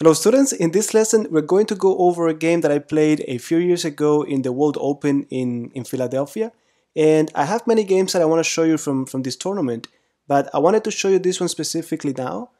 Hello students, in this lesson we're going to go over a game that I played a few years ago in the World Open in, in Philadelphia and I have many games that I want to show you from, from this tournament but I wanted to show you this one specifically now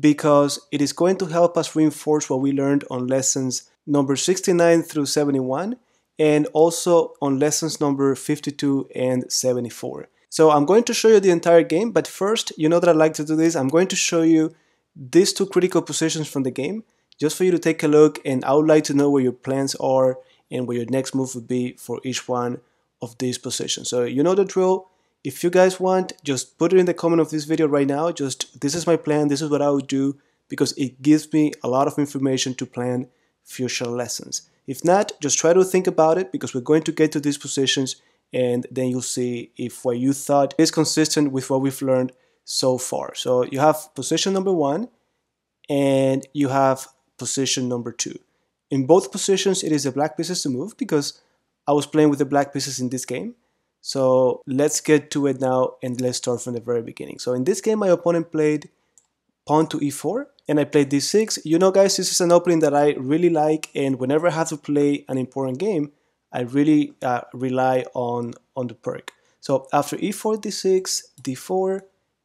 because it is going to help us reinforce what we learned on lessons number 69 through 71 and also on lessons number 52 and 74. So I'm going to show you the entire game but first, you know that I like to do this, I'm going to show you these two critical positions from the game just for you to take a look and I would like to know where your plans are and what your next move would be for each one of these positions. So you know the drill. If you guys want, just put it in the comment of this video right now. Just this is my plan, this is what I would do because it gives me a lot of information to plan future lessons. If not, just try to think about it because we're going to get to these positions and then you'll see if what you thought is consistent with what we've learned so far. So you have position number one and you have position number two. In both positions, it is the black pieces to move because I was playing with the black pieces in this game. So let's get to it now and let's start from the very beginning. So in this game, my opponent played pawn to e4 and I played d6. You know guys, this is an opening that I really like and whenever I have to play an important game, I really uh, rely on, on the perk. So after e4, d6, d4,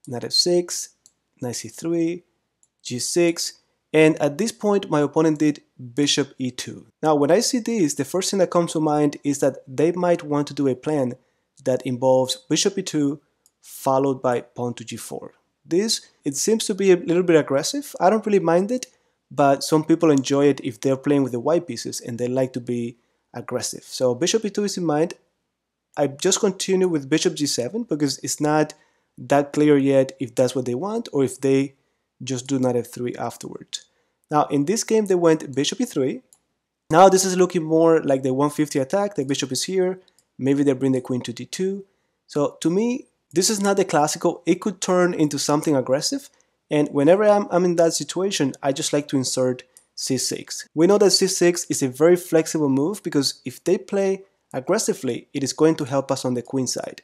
knight f6, knight c3, g6, and at this point my opponent did bishop e2. Now when I see this, the first thing that comes to mind is that they might want to do a plan that involves bishop e2 followed by pawn to g4. This, it seems to be a little bit aggressive, I don't really mind it, but some people enjoy it if they're playing with the white pieces and they like to be aggressive. So bishop e2 is in mind. I just continue with bishop g7 because it's not that clear yet if that's what they want or if they just do knight f3 afterwards. Now in this game they went bishop e3. Now this is looking more like the 150 attack, the bishop is here, maybe they bring the queen to d2. So to me this is not the classical, it could turn into something aggressive and whenever I'm, I'm in that situation I just like to insert c6. We know that c6 is a very flexible move because if they play aggressively it is going to help us on the queen side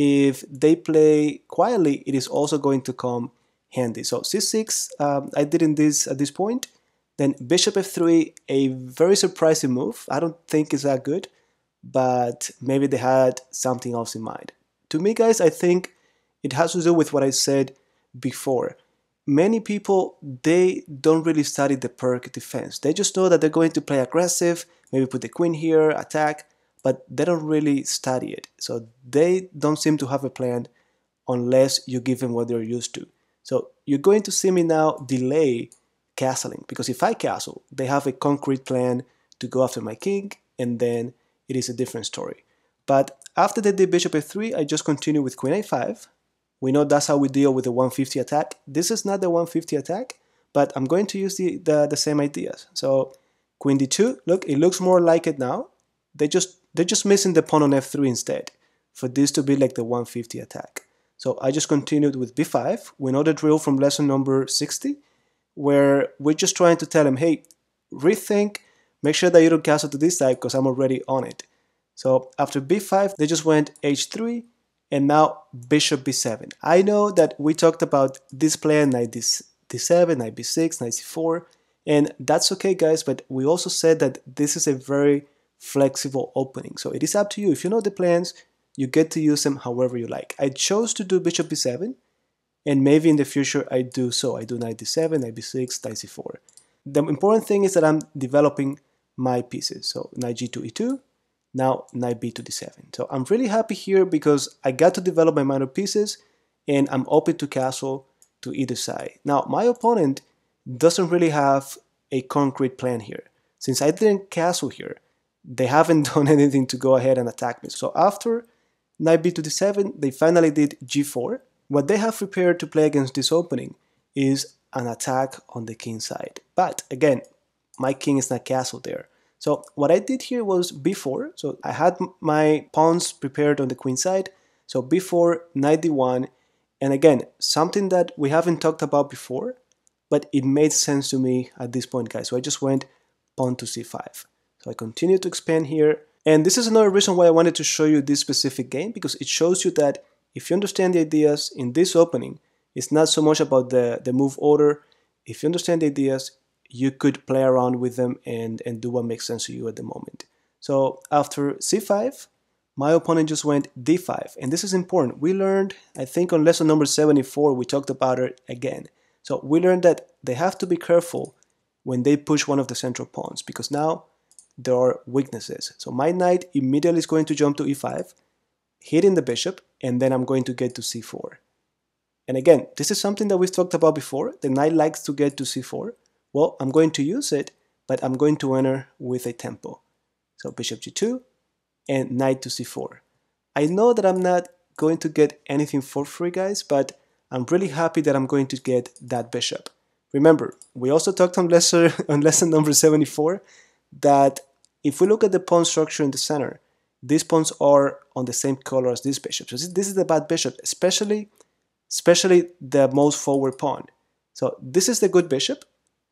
if they play quietly, it is also going to come handy. So c6, um, I did in this at this point. Then bishop f3, a very surprising move. I don't think it's that good, but maybe they had something else in mind. To me, guys, I think it has to do with what I said before. Many people, they don't really study the perk defense. They just know that they're going to play aggressive, maybe put the queen here, attack, but they don't really study it. So they don't seem to have a plan unless you give them what they're used to. So you're going to see me now delay castling because if I castle, they have a concrete plan to go after my king and then it is a different story. But after they did bishop a3, I just continue with queen a5. We know that's how we deal with the 150 attack. This is not the 150 attack, but I'm going to use the, the, the same ideas. So queen d2, look, it looks more like it now. They just they're just missing the pawn on f3 instead, for this to be like the 150 attack. So I just continued with b5. We know the drill from lesson number 60, where we're just trying to tell him, hey, rethink, make sure that you don't castle to this side because I'm already on it. So after b5, they just went h3, and now bishop b7. I know that we talked about this player knight d7, knight b6, knight c4, and that's okay guys, but we also said that this is a very flexible opening. So it is up to you. If you know the plans, you get to use them however you like. I chose to do bishop b7, and maybe in the future I do so. I do knight d7, knight b6, knight c4. The important thing is that I'm developing my pieces. So knight g2, e2, now knight b to d7. So I'm really happy here because I got to develop my minor pieces, and I'm open to castle to either side. Now, my opponent doesn't really have a concrete plan here. Since I didn't castle here, they haven't done anything to go ahead and attack me. So after knight b to d7, they finally did g4. What they have prepared to play against this opening is an attack on the king side. But again, my king is not castled there. So what I did here was b4, so I had my pawns prepared on the queen side, so b4, knight d1, and again, something that we haven't talked about before, but it made sense to me at this point, guys. So I just went pawn to c5. I continue to expand here. And this is another reason why I wanted to show you this specific game because it shows you that if you understand the ideas in this opening, it's not so much about the, the move order. If you understand the ideas, you could play around with them and, and do what makes sense to you at the moment. So after c5, my opponent just went d5, and this is important. We learned, I think on lesson number 74, we talked about it again. So we learned that they have to be careful when they push one of the central pawns, because now there are weaknesses. So my knight immediately is going to jump to e5, hitting the bishop, and then I'm going to get to c4. And again, this is something that we've talked about before. The knight likes to get to c4. Well, I'm going to use it, but I'm going to enter with a tempo. So bishop g2 and knight to c4. I know that I'm not going to get anything for free, guys, but I'm really happy that I'm going to get that bishop. Remember, we also talked on lesson, on lesson number 74 that if we look at the pawn structure in the center, these pawns are on the same color as this bishop. So this is the bad bishop, especially, especially the most forward pawn. So this is the good bishop,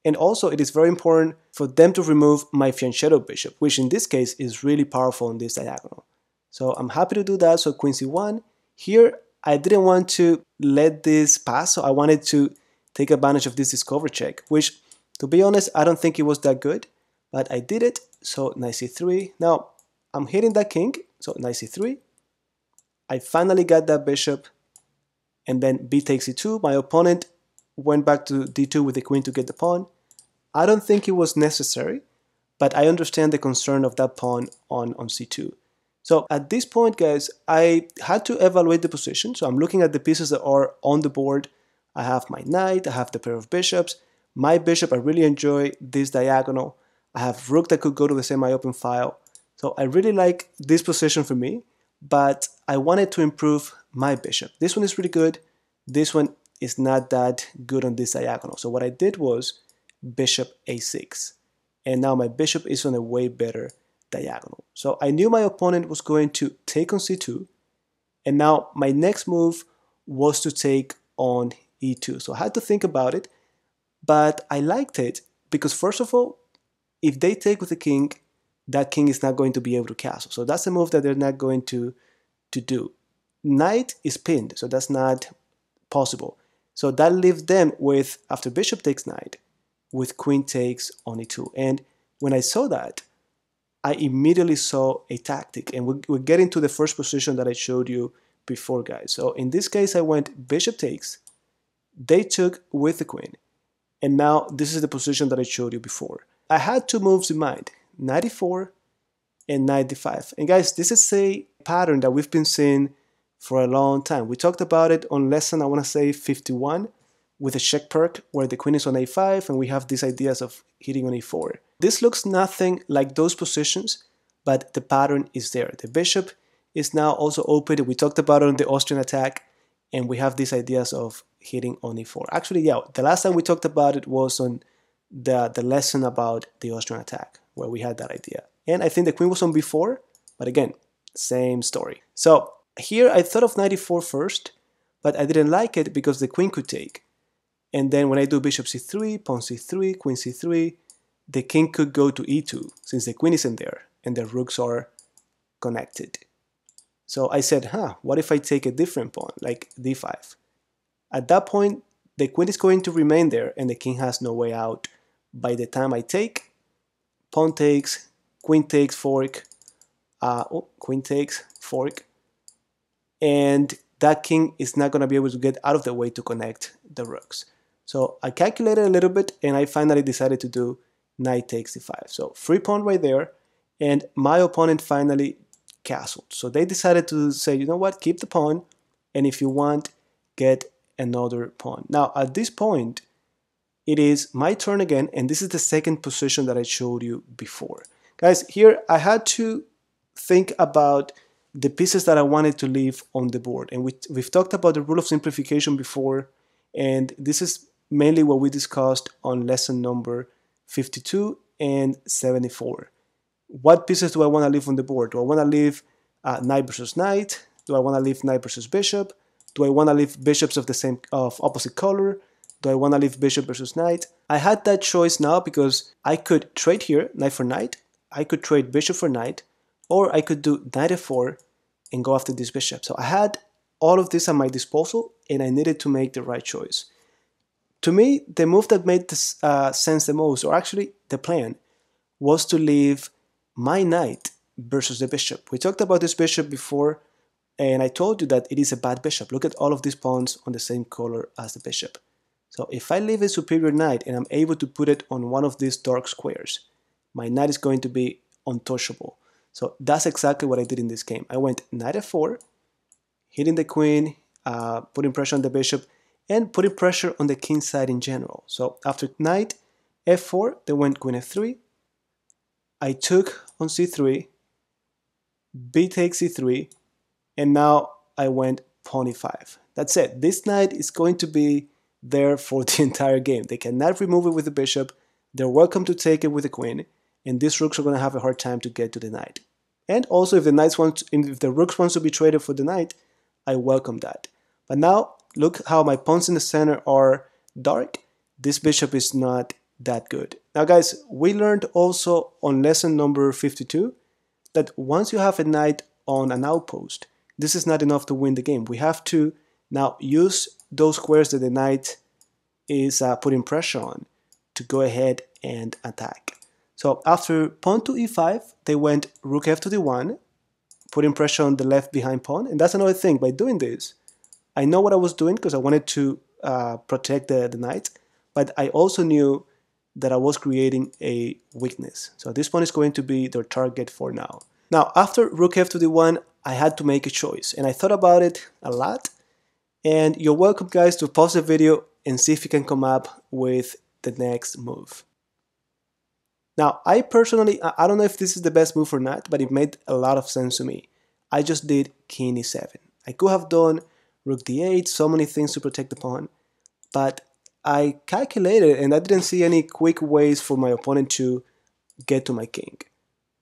and also it is very important for them to remove my fianchetto bishop, which in this case is really powerful in this diagonal. So I'm happy to do that, so queen c1. Here I didn't want to let this pass, so I wanted to take advantage of this discover check, which to be honest, I don't think it was that good, but I did it so knight c3. Now I'm hitting that king, so knight c3. I finally got that bishop, and then b takes e2. My opponent went back to d2 with the queen to get the pawn. I don't think it was necessary, but I understand the concern of that pawn on, on c2. So at this point, guys, I had to evaluate the position. So I'm looking at the pieces that are on the board. I have my knight, I have the pair of bishops. My bishop, I really enjoy this diagonal. I have rook that could go to the semi-open file. So I really like this position for me, but I wanted to improve my bishop. This one is really good. This one is not that good on this diagonal. So what I did was bishop a6. And now my bishop is on a way better diagonal. So I knew my opponent was going to take on c2. And now my next move was to take on e2. So I had to think about it, but I liked it because first of all, if they take with the king, that king is not going to be able to castle. So that's a move that they're not going to, to do. Knight is pinned, so that's not possible. So that leaves them with, after bishop takes knight, with queen takes on e2. And when I saw that, I immediately saw a tactic. And we're, we're getting to the first position that I showed you before, guys. So in this case, I went bishop takes, they took with the queen. And now this is the position that I showed you before. I had two moves in mind, 94 and 95. And guys, this is a pattern that we've been seeing for a long time. We talked about it on lesson, I want to say 51, with a check perk where the queen is on a5 and we have these ideas of hitting on a4. This looks nothing like those positions, but the pattern is there. The bishop is now also open. We talked about it on the Austrian attack, and we have these ideas of hitting on a 4 Actually, yeah, the last time we talked about it was on the, the lesson about the Austrian attack, where we had that idea. And I think the queen was on before, but again, same story. So here I thought of 94 first, but I didn't like it because the queen could take. And then when I do bishop c3, pawn c3, queen c3, the king could go to e2, since the queen isn't there, and the rooks are connected. So I said, huh, what if I take a different pawn, like d5? At that point, the queen is going to remain there, and the king has no way out by the time I take, pawn takes, queen takes, fork, uh, oh, queen takes, fork, and that king is not going to be able to get out of the way to connect the rooks. So I calculated a little bit and I finally decided to do knight takes d5. So free pawn right there and my opponent finally castled. So they decided to say, you know what, keep the pawn and if you want, get another pawn. Now at this point, it is my turn again, and this is the second position that I showed you before. Guys, here I had to think about the pieces that I wanted to leave on the board. And we, we've talked about the rule of simplification before, and this is mainly what we discussed on lesson number 52 and 74. What pieces do I want to leave on the board? Do I want to leave uh, knight versus knight? Do I want to leave knight versus bishop? Do I want to leave bishops of the same of opposite color? Do I want to leave bishop versus knight? I had that choice now because I could trade here, knight for knight. I could trade bishop for knight. Or I could do knight f4 and go after this bishop. So I had all of this at my disposal and I needed to make the right choice. To me, the move that made this, uh, sense the most, or actually the plan, was to leave my knight versus the bishop. We talked about this bishop before, and I told you that it is a bad bishop. Look at all of these pawns on the same color as the bishop. So if I leave a superior knight and I'm able to put it on one of these dark squares, my knight is going to be untouchable. So that's exactly what I did in this game. I went knight f4, hitting the queen, uh, putting pressure on the bishop, and putting pressure on the king side in general. So after knight f4, they went queen f3. I took on c3, b takes c3, and now I went pawn e5. That's it. This knight is going to be there for the entire game. They cannot remove it with the bishop. They're welcome to take it with the queen, and these rooks are going to have a hard time to get to the knight. And also, if the knights want, if the rooks wants to be traded for the knight, I welcome that. But now, look how my pawns in the center are dark. This bishop is not that good. Now, guys, we learned also on lesson number 52 that once you have a knight on an outpost, this is not enough to win the game. We have to now use those squares that the knight is uh, putting pressure on to go ahead and attack. So after pawn to e5, they went rook f to d1, putting pressure on the left behind pawn. And that's another thing, by doing this, I know what I was doing because I wanted to uh, protect the, the knight, but I also knew that I was creating a weakness. So this pawn is going to be their target for now. Now, after rook f to d1, I had to make a choice, and I thought about it a lot, and you're welcome guys to pause the video and see if you can come up with the next move. Now, I personally, I don't know if this is the best move or not, but it made a lot of sense to me. I just did king e7. I could have done rook d8, so many things to protect the pawn, but I calculated and I didn't see any quick ways for my opponent to get to my king.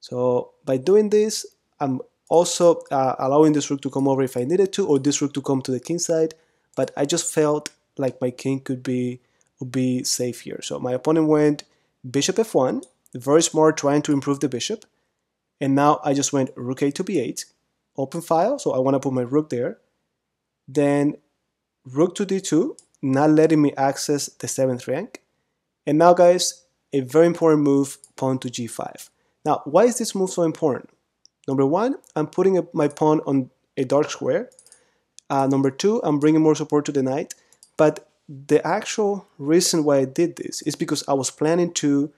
So by doing this, I'm also uh, allowing this rook to come over if I needed to, or this rook to come to the king side. But I just felt like my king could be would be safe here. So my opponent went bishop f1, very smart, trying to improve the bishop. And now I just went rook a to b8, open file. So I want to put my rook there. Then rook to d2, not letting me access the seventh rank. And now, guys, a very important move, pawn to g5. Now, why is this move so important? Number one, I'm putting a, my pawn on a dark square. Uh, number two, I'm bringing more support to the knight. But the actual reason why I did this is because I was planning to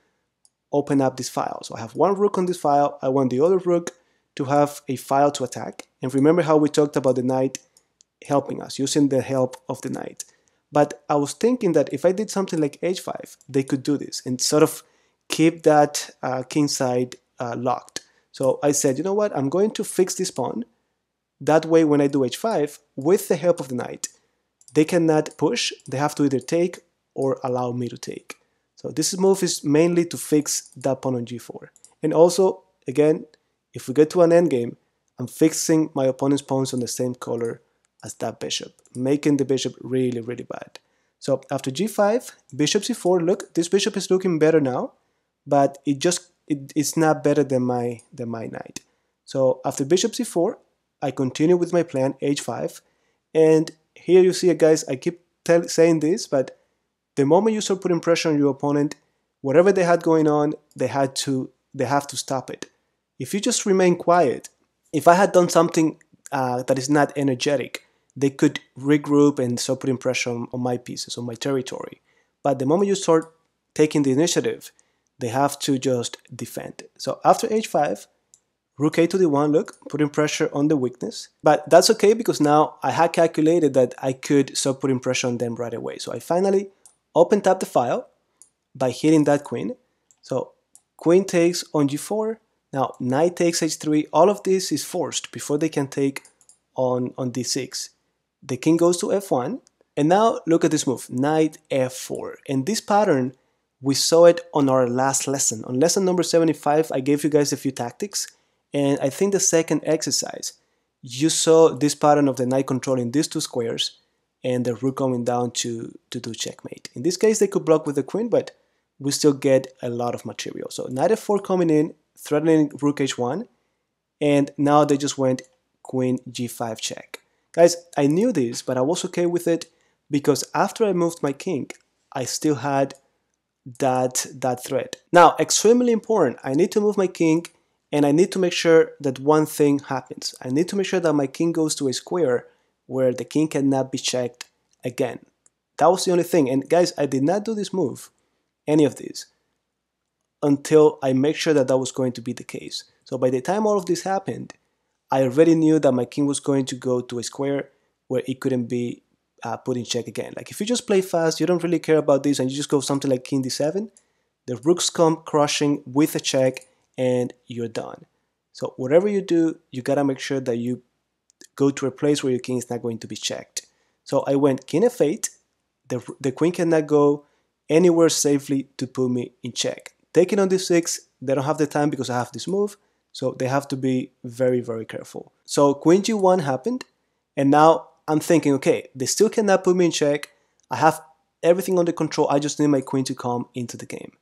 open up this file. So I have one rook on this file. I want the other rook to have a file to attack. And remember how we talked about the knight helping us, using the help of the knight. But I was thinking that if I did something like h5, they could do this and sort of keep that uh, king side uh, locked. So I said, you know what, I'm going to fix this pawn. That way when I do h5, with the help of the knight, they cannot push, they have to either take or allow me to take. So this move is mainly to fix that pawn on g4. And also, again, if we get to an endgame, I'm fixing my opponent's pawns on the same color as that bishop, making the bishop really, really bad. So after g5, bishop c4, look, this bishop is looking better now, but it just it, it's not better than my than my knight. So after bishop c4, I continue with my plan h5, and here you see it, guys. I keep tell, saying this, but the moment you start putting pressure on your opponent, whatever they had going on, they had to they have to stop it. If you just remain quiet, if I had done something uh, that is not energetic, they could regroup and start putting pressure on, on my pieces, on my territory. But the moment you start taking the initiative, they have to just defend. So after h5, rook a to d1, look, putting pressure on the weakness. But that's okay because now I had calculated that I could stop putting pressure on them right away. So I finally opened up the file by hitting that queen. So queen takes on g4, now knight takes h3, all of this is forced before they can take on, on d6. The king goes to f1, and now look at this move, knight f4. And this pattern we saw it on our last lesson. On lesson number 75, I gave you guys a few tactics. And I think the second exercise, you saw this pattern of the knight controlling these two squares and the rook coming down to, to do checkmate. In this case, they could block with the queen, but we still get a lot of material. So knight f4 coming in, threatening rook h1, and now they just went queen g5 check. Guys, I knew this, but I was okay with it because after I moved my king, I still had that, that thread. Now, extremely important, I need to move my king and I need to make sure that one thing happens. I need to make sure that my king goes to a square where the king cannot be checked again. That was the only thing. And guys, I did not do this move, any of these, until I make sure that that was going to be the case. So by the time all of this happened, I already knew that my king was going to go to a square where it couldn't be uh, put in check again. Like if you just play fast, you don't really care about this, and you just go something like king d7, the rooks come crushing with a check, and you're done. So whatever you do, you gotta make sure that you go to a place where your king is not going to be checked. So I went king f8, the, the queen cannot go anywhere safely to put me in check. Taking on d6, they don't have the time because I have this move, so they have to be very, very careful. So queen g1 happened, and now I'm thinking, okay, they still cannot put me in check. I have everything under control. I just need my queen to come into the game.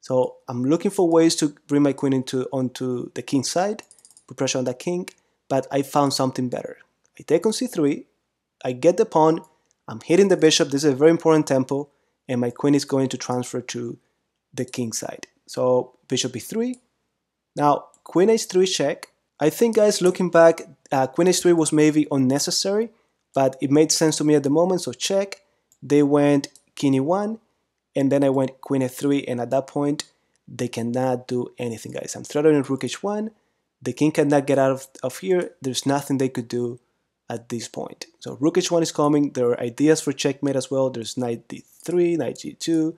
So I'm looking for ways to bring my queen into onto the king side, put pressure on that king, but I found something better. I take on c3, I get the pawn, I'm hitting the bishop, this is a very important tempo, and my queen is going to transfer to the king side. So bishop b3. Now queen h3 check. I think guys looking back, uh, queen h3 was maybe unnecessary but it made sense to me at the moment, so check. They went king e1, and then I went queen f3, and at that point, they cannot do anything, guys. I'm threatening rook h1. The king cannot get out of, of here. There's nothing they could do at this point. So rook h1 is coming. There are ideas for checkmate as well. There's knight d3, knight g2.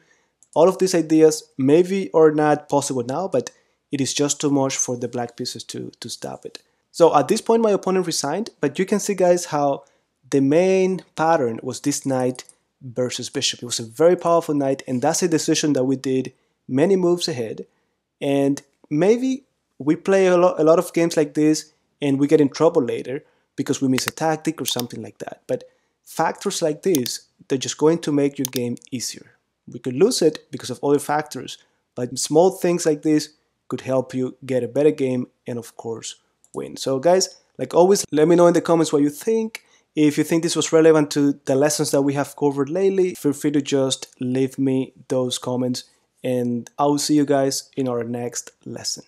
All of these ideas maybe are not possible now, but it is just too much for the black pieces to, to stop it. So at this point, my opponent resigned, but you can see, guys, how the main pattern was this knight versus bishop. It was a very powerful knight, and that's a decision that we did many moves ahead. And maybe we play a lot, a lot of games like this and we get in trouble later because we miss a tactic or something like that. But factors like this, they're just going to make your game easier. We could lose it because of other factors, but small things like this could help you get a better game and, of course, win. So, guys, like always, let me know in the comments what you think if you think this was relevant to the lessons that we have covered lately, feel free to just leave me those comments and I will see you guys in our next lesson.